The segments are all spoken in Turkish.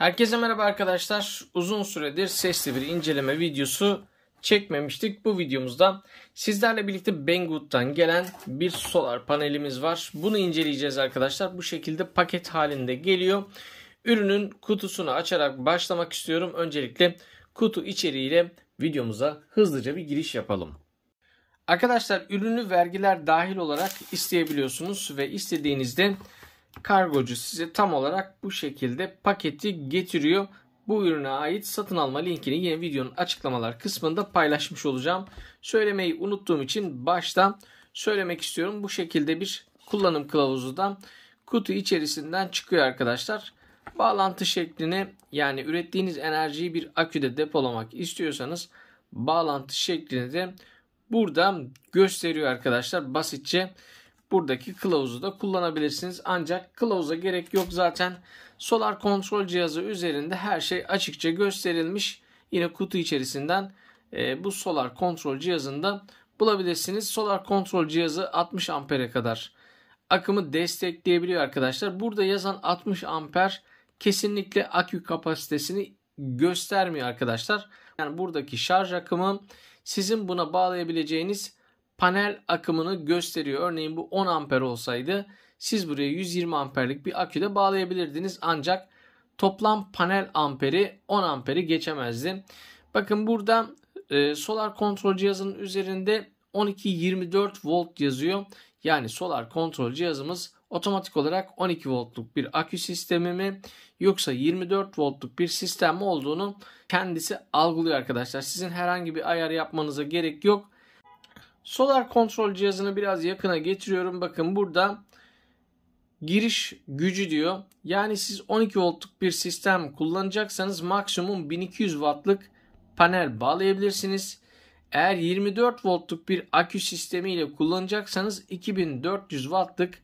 Herkese merhaba arkadaşlar. Uzun süredir sesli bir inceleme videosu çekmemiştik. Bu videomuzda sizlerle birlikte Banggood'dan gelen bir solar panelimiz var. Bunu inceleyeceğiz arkadaşlar. Bu şekilde paket halinde geliyor. Ürünün kutusunu açarak başlamak istiyorum. Öncelikle kutu içeriğiyle videomuza hızlıca bir giriş yapalım. Arkadaşlar ürünü vergiler dahil olarak isteyebiliyorsunuz ve istediğinizde kargocu size tam olarak bu şekilde paketi getiriyor. Bu ürüne ait satın alma linkini yine videonun açıklamalar kısmında paylaşmış olacağım. Söylemeyi unuttuğum için baştan söylemek istiyorum. Bu şekilde bir kullanım kılavuzu da kutu içerisinden çıkıyor arkadaşlar. Bağlantı şeklini yani ürettiğiniz enerjiyi bir aküde depolamak istiyorsanız bağlantı şeklini de burada gösteriyor arkadaşlar basitçe buradaki kılavuzu da kullanabilirsiniz. Ancak kılavuza gerek yok zaten. Solar kontrol cihazı üzerinde her şey açıkça gösterilmiş. Yine kutu içerisinden e, bu solar kontrol cihazında bulabilirsiniz. Solar kontrol cihazı 60 ampere kadar akımı destekleyebiliyor arkadaşlar. Burada yazan 60 amper kesinlikle akü kapasitesini göstermiyor arkadaşlar. Yani buradaki şarj akımı sizin buna bağlayabileceğiniz panel akımını gösteriyor. Örneğin bu 10 amper olsaydı siz buraya 120 amperlik bir aküde bağlayabilirdiniz ancak toplam panel amperi 10 amperi geçemezdi. Bakın burada e, solar kontrol cihazının üzerinde 12-24 volt yazıyor. Yani solar kontrol cihazımız otomatik olarak 12 voltluk bir akü sistemi mi yoksa 24 voltluk bir sistem mi olduğunu kendisi algılıyor arkadaşlar. Sizin herhangi bir ayar yapmanıza gerek yok. Solar kontrol cihazını biraz yakına getiriyorum. Bakın burada giriş gücü diyor. Yani siz 12 voltluk bir sistem kullanacaksanız maksimum 1200 wattlık panel bağlayabilirsiniz. Eğer 24 voltluk bir akü sistemi ile kullanacaksanız 2400 wattlık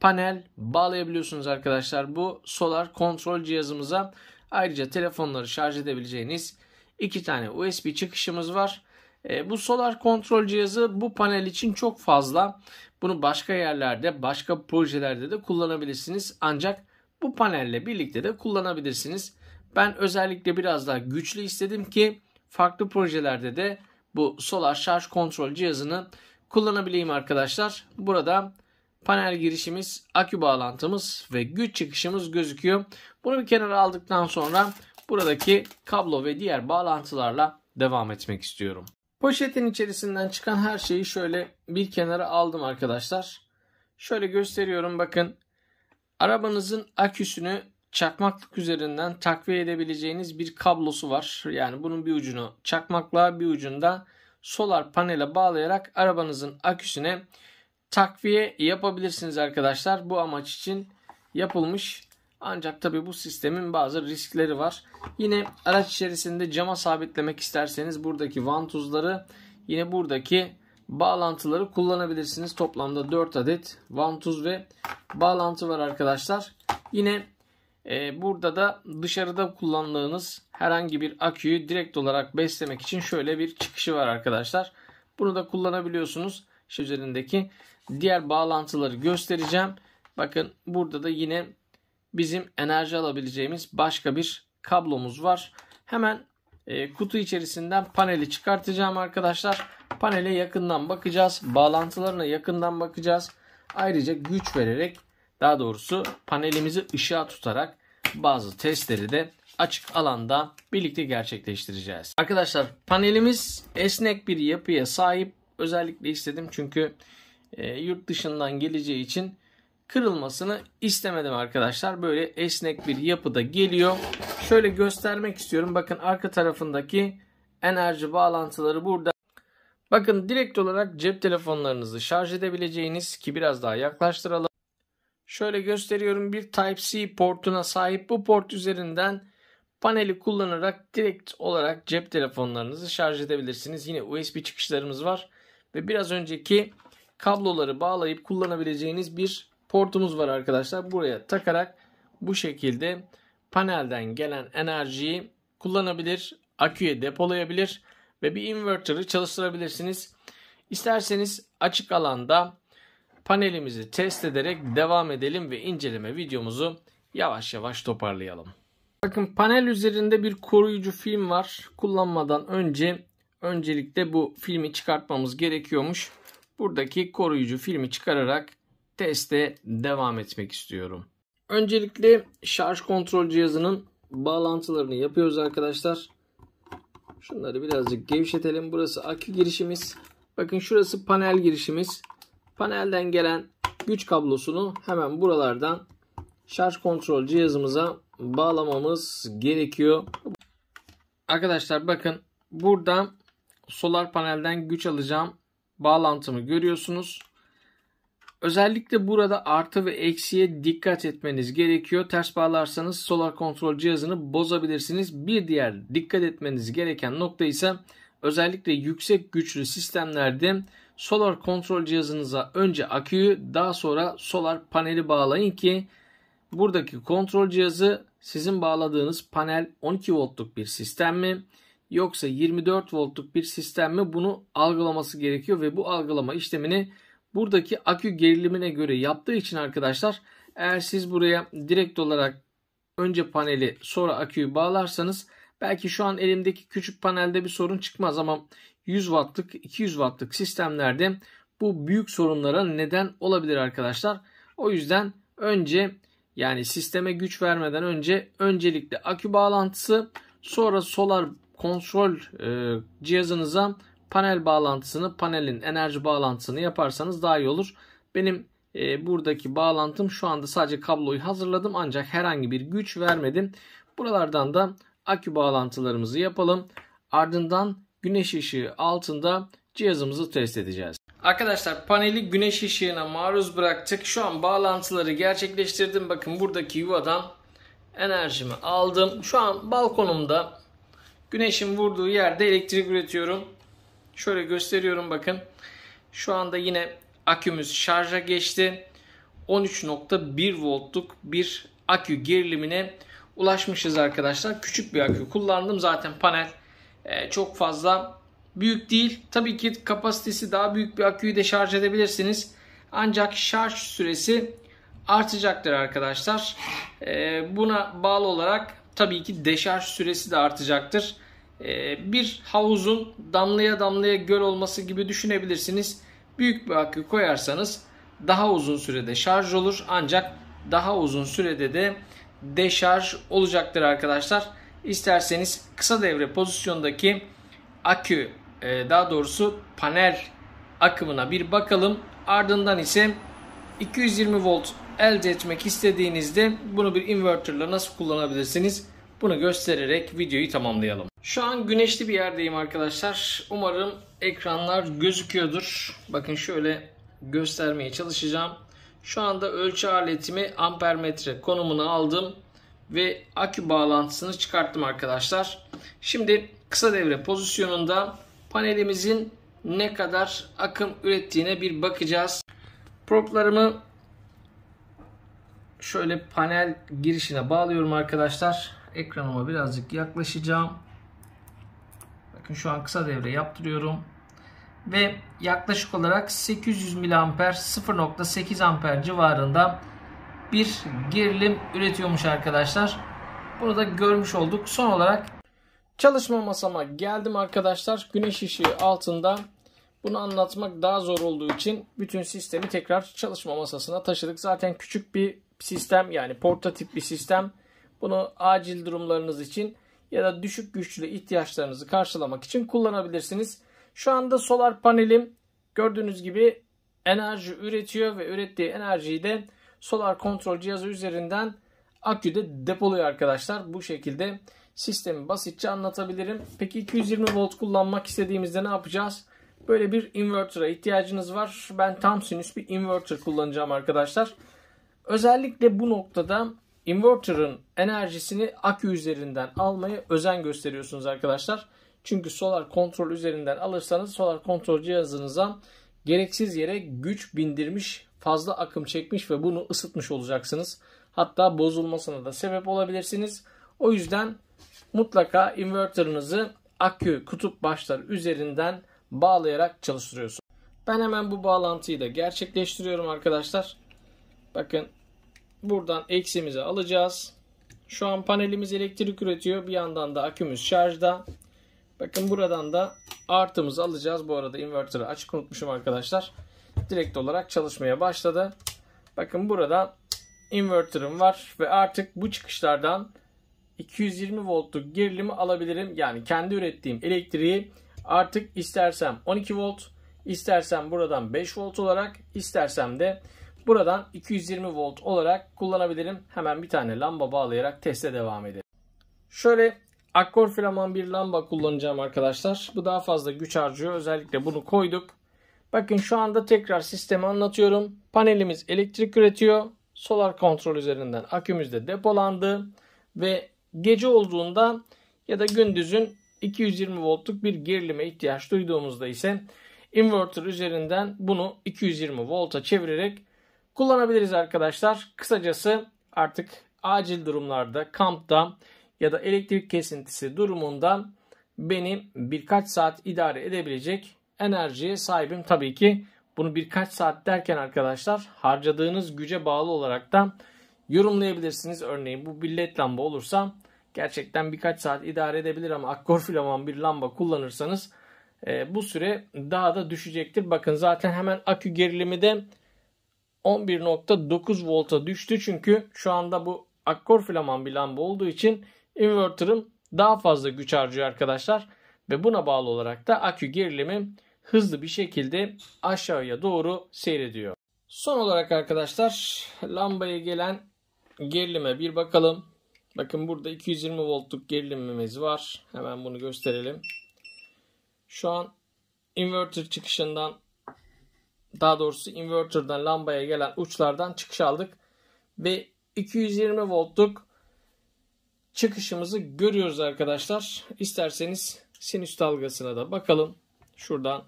panel bağlayabiliyorsunuz arkadaşlar. Bu solar kontrol cihazımıza ayrıca telefonları şarj edebileceğiniz iki tane USB çıkışımız var. E, bu solar kontrol cihazı bu panel için çok fazla. Bunu başka yerlerde, başka projelerde de kullanabilirsiniz. Ancak bu panelle birlikte de kullanabilirsiniz. Ben özellikle biraz daha güçlü istedim ki farklı projelerde de bu solar şarj kontrol cihazını kullanabileyim arkadaşlar. Burada panel girişimiz, akü bağlantımız ve güç çıkışımız gözüküyor. Bunu bir kenara aldıktan sonra buradaki kablo ve diğer bağlantılarla devam etmek istiyorum. Poşetin içerisinden çıkan her şeyi şöyle bir kenara aldım arkadaşlar. Şöyle gösteriyorum bakın. Arabanızın aküsünü çakmaklık üzerinden takviye edebileceğiniz bir kablosu var. Yani bunun bir ucunu çakmakla bir ucunda solar panele bağlayarak arabanızın aküsüne takviye yapabilirsiniz arkadaşlar. Bu amaç için yapılmış ancak tabii bu sistemin bazı riskleri var. Yine araç içerisinde cama sabitlemek isterseniz buradaki vantuzları yine buradaki bağlantıları kullanabilirsiniz. Toplamda 4 adet vantuz ve bağlantı var arkadaşlar. Yine e, burada da dışarıda kullandığınız herhangi bir aküyü direkt olarak beslemek için şöyle bir çıkışı var arkadaşlar. Bunu da kullanabiliyorsunuz. Şu üzerindeki diğer bağlantıları göstereceğim. Bakın burada da yine bizim enerji alabileceğimiz başka bir kablomuz var. Hemen e, kutu içerisinden paneli çıkartacağım arkadaşlar. Panele yakından bakacağız. Bağlantılarına yakından bakacağız. Ayrıca güç vererek daha doğrusu panelimizi ışığa tutarak bazı testleri de açık alanda birlikte gerçekleştireceğiz. Arkadaşlar panelimiz esnek bir yapıya sahip. Özellikle istedim çünkü e, yurt dışından geleceği için kırılmasını istemedim arkadaşlar. Böyle esnek bir yapıda geliyor. Şöyle göstermek istiyorum. Bakın arka tarafındaki enerji bağlantıları burada. Bakın direkt olarak cep telefonlarınızı şarj edebileceğiniz ki biraz daha yaklaştıralım. Şöyle gösteriyorum bir Type-C portuna sahip bu port üzerinden paneli kullanarak direkt olarak cep telefonlarınızı şarj edebilirsiniz. Yine USB çıkışlarımız var ve biraz önceki kabloları bağlayıp kullanabileceğiniz bir portumuz var arkadaşlar. Buraya takarak bu şekilde panelden gelen enerjiyi kullanabilir, aküye depolayabilir ve bir inverter'ı çalıştırabilirsiniz. İsterseniz açık alanda panelimizi test ederek devam edelim ve inceleme videomuzu yavaş yavaş toparlayalım. Bakın panel üzerinde bir koruyucu film var. Kullanmadan önce öncelikle bu filmi çıkartmamız gerekiyormuş. Buradaki koruyucu filmi çıkararak teste devam etmek istiyorum. Öncelikle şarj kontrol cihazının bağlantılarını yapıyoruz arkadaşlar. Şunları birazcık gevşetelim. Burası akü girişimiz. Bakın şurası panel girişimiz. Panelden gelen güç kablosunu hemen buralardan şarj kontrol cihazımıza bağlamamız gerekiyor. Arkadaşlar bakın burada solar panelden güç alacağım bağlantımı görüyorsunuz. Özellikle burada artı ve eksiye dikkat etmeniz gerekiyor. Ters bağlarsanız solar kontrol cihazını bozabilirsiniz. Bir diğer dikkat etmeniz gereken nokta ise özellikle yüksek güçlü sistemlerde solar kontrol cihazınıza önce aküyü daha sonra solar paneli bağlayın ki buradaki kontrol cihazı sizin bağladığınız panel 12 voltluk bir sistem mi yoksa 24 voltluk bir sistem mi bunu algılaması gerekiyor ve bu algılama işlemini buradaki akü gerilimine göre yaptığı için arkadaşlar eğer siz buraya direkt olarak önce paneli sonra aküyü bağlarsanız belki şu an elimdeki küçük panelde bir sorun çıkmaz ama 100 wattlık 200 wattlık sistemlerde bu büyük sorunlara neden olabilir arkadaşlar. O yüzden önce yani sisteme güç vermeden önce öncelikle akü bağlantısı sonra solar kontrol e, cihazınıza panel bağlantısını, panelin enerji bağlantısını yaparsanız daha iyi olur. Benim e, buradaki bağlantım şu anda sadece kabloyu hazırladım ancak herhangi bir güç vermedim. Buralardan da akü bağlantılarımızı yapalım. Ardından güneş ışığı altında cihazımızı test edeceğiz. Arkadaşlar paneli güneş ışığına maruz bıraktık. Şu an bağlantıları gerçekleştirdim. Bakın buradaki yuvadan enerjimi aldım. Şu an balkonumda güneşin vurduğu yerde elektrik üretiyorum. Şöyle gösteriyorum bakın. Şu anda yine akümüz şarja geçti. 13.1 voltluk bir akü gerilimine ulaşmışız arkadaşlar. Küçük bir akü kullandım. Zaten panel ee, çok fazla büyük değil. Tabii ki kapasitesi daha büyük bir aküyü de şarj edebilirsiniz. Ancak şarj süresi artacaktır arkadaşlar. Ee, buna bağlı olarak tabii ki deşarj süresi de artacaktır. Ee, bir havuzun damlaya damlaya göl olması gibi düşünebilirsiniz. Büyük bir akü koyarsanız daha uzun sürede şarj olur ancak daha uzun sürede de deşarj olacaktır arkadaşlar. İsterseniz kısa devre pozisyondaki akü e, daha doğrusu panel akımına bir bakalım. Ardından ise 220 volt elde etmek istediğinizde bunu bir inverterle nasıl kullanabilirsiniz? Bunu göstererek videoyu tamamlayalım. Şu an güneşli bir yerdeyim arkadaşlar. Umarım ekranlar gözüküyordur. Bakın şöyle göstermeye çalışacağım. Şu anda ölçü aletimi ampermetre konumuna aldım ve akü bağlantısını çıkarttım arkadaşlar. Şimdi kısa devre pozisyonunda panelimizin ne kadar akım ürettiğine bir bakacağız. Proplarımı şöyle panel girişine bağlıyorum arkadaşlar. Ekranıma birazcık yaklaşacağım. Bakın şu an kısa devre yaptırıyorum. Ve yaklaşık olarak 800 mA 0.8 amper civarında bir gerilim üretiyormuş arkadaşlar. Bunu da görmüş olduk. Son olarak çalışma masama geldim arkadaşlar. Güneş ışığı altında bunu anlatmak daha zor olduğu için bütün sistemi tekrar çalışma masasına taşıdık. Zaten küçük bir sistem yani portatif bir sistem. Bunu acil durumlarınız için ya da düşük güçlü ihtiyaçlarınızı karşılamak için kullanabilirsiniz. Şu anda solar panelim gördüğünüz gibi enerji üretiyor ve ürettiği enerjiyi de solar kontrol cihazı üzerinden aküde depoluyor arkadaşlar. Bu şekilde sistemi basitçe anlatabilirim. Peki 220 volt kullanmak istediğimizde ne yapacağız? Böyle bir inverter'a ihtiyacınız var. Ben tam sinüs bir inverter kullanacağım arkadaşlar. Özellikle bu noktada inverter'ın enerjisini akü üzerinden almayı özen gösteriyorsunuz arkadaşlar. Çünkü solar kontrol üzerinden alırsanız solar kontrol cihazınızdan gereksiz yere güç bindirmiş, fazla akım çekmiş ve bunu ısıtmış olacaksınız. Hatta bozulmasına da sebep olabilirsiniz. O yüzden mutlaka inverter'ınızı akü kutup başları üzerinden bağlayarak çalıştırıyorsunuz. Ben hemen bu bağlantıyı da gerçekleştiriyorum arkadaşlar. Bakın Buradan eksimizi alacağız. Şu an panelimiz elektrik üretiyor. Bir yandan da akümüz şarjda. Bakın buradan da artımızı alacağız. Bu arada inverter'ı açık unutmuşum arkadaşlar. Direkt olarak çalışmaya başladı. Bakın burada inverter'ım var ve artık bu çıkışlardan 220 voltluk gerilimi alabilirim. Yani kendi ürettiğim elektriği artık istersem 12 volt, istersem buradan 5 volt olarak, istersem de Buradan 220 volt olarak kullanabilirim. Hemen bir tane lamba bağlayarak teste devam edelim. Şöyle akkor filaman bir lamba kullanacağım arkadaşlar. Bu daha fazla güç harcıyor. Özellikle bunu koyduk. Bakın şu anda tekrar sistemi anlatıyorum. Panelimiz elektrik üretiyor. Solar kontrol üzerinden akümüzde depolandı. Ve gece olduğunda ya da gündüzün 220 voltluk bir gerilime ihtiyaç duyduğumuzda ise inverter üzerinden bunu 220 volta çevirerek kullanabiliriz arkadaşlar. Kısacası artık acil durumlarda, kampta ya da elektrik kesintisi durumunda beni birkaç saat idare edebilecek enerjiye sahibim. Tabii ki bunu birkaç saat derken arkadaşlar harcadığınız güce bağlı olarak da yorumlayabilirsiniz. Örneğin bu bir led lamba olursa gerçekten birkaç saat idare edebilir ama akkor filaman bir lamba kullanırsanız e, bu süre daha da düşecektir. Bakın zaten hemen akü gerilimi de 11.9 volta düştü çünkü şu anda bu akkor flaman bir lamba olduğu için inverter'ım daha fazla güç harcıyor arkadaşlar. Ve buna bağlı olarak da akü gerilimim hızlı bir şekilde aşağıya doğru seyrediyor. Son olarak arkadaşlar lambaya gelen gerilime bir bakalım. Bakın burada 220 voltluk gerilimimiz var. Hemen bunu gösterelim. Şu an inverter çıkışından daha doğrusu inverter'dan lambaya gelen uçlardan çıkış aldık ve 220 voltluk çıkışımızı görüyoruz arkadaşlar. İsterseniz sinüs dalgasına da bakalım. Şuradan.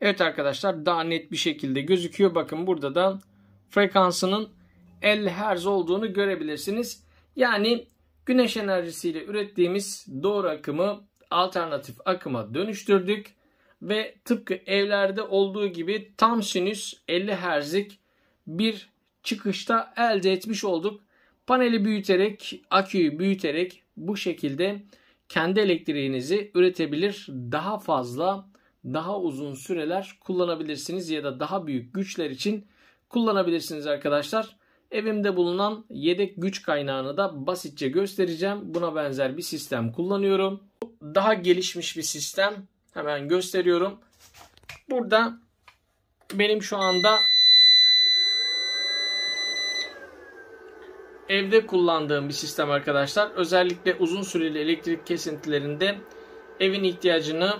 Evet arkadaşlar daha net bir şekilde gözüküyor. Bakın burada da frekansının 50 Hz olduğunu görebilirsiniz. Yani güneş enerjisiyle ürettiğimiz doğru akımı alternatif akıma dönüştürdük ve tıpkı evlerde olduğu gibi tam sinüs 50 Hz'lik bir çıkışta elde etmiş olduk. Paneli büyüterek, aküyü büyüterek bu şekilde kendi elektriğinizi üretebilir. Daha fazla, daha uzun süreler kullanabilirsiniz ya da daha büyük güçler için kullanabilirsiniz arkadaşlar. Evimde bulunan yedek güç kaynağını da basitçe göstereceğim. Buna benzer bir sistem kullanıyorum. Daha gelişmiş bir sistem Hemen gösteriyorum. Burada benim şu anda evde kullandığım bir sistem arkadaşlar. Özellikle uzun süreli elektrik kesintilerinde evin ihtiyacını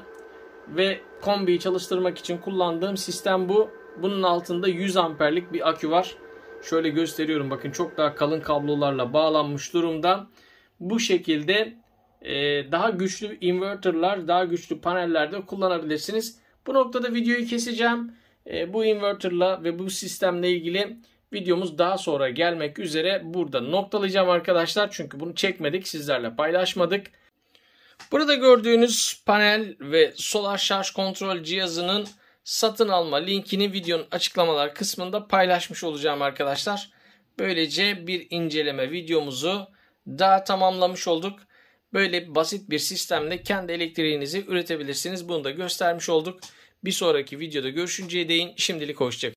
ve kombiyi çalıştırmak için kullandığım sistem bu. Bunun altında 100 amperlik bir akü var. Şöyle gösteriyorum bakın çok daha kalın kablolarla bağlanmış durumda. Bu şekilde ee, daha güçlü inverterlar, daha güçlü panellerde kullanabilirsiniz. Bu noktada videoyu keseceğim. Ee, bu inverterla ve bu sistemle ilgili videomuz daha sonra gelmek üzere. Burada noktalayacağım arkadaşlar. Çünkü bunu çekmedik, sizlerle paylaşmadık. Burada gördüğünüz panel ve solar şarj kontrol cihazının satın alma linkini videonun açıklamalar kısmında paylaşmış olacağım arkadaşlar. Böylece bir inceleme videomuzu daha tamamlamış olduk. Böyle basit bir sistemle kendi elektriğinizi üretebilirsiniz. Bunu da göstermiş olduk. Bir sonraki videoda görüşünceye değin şimdilik hoşçakalın.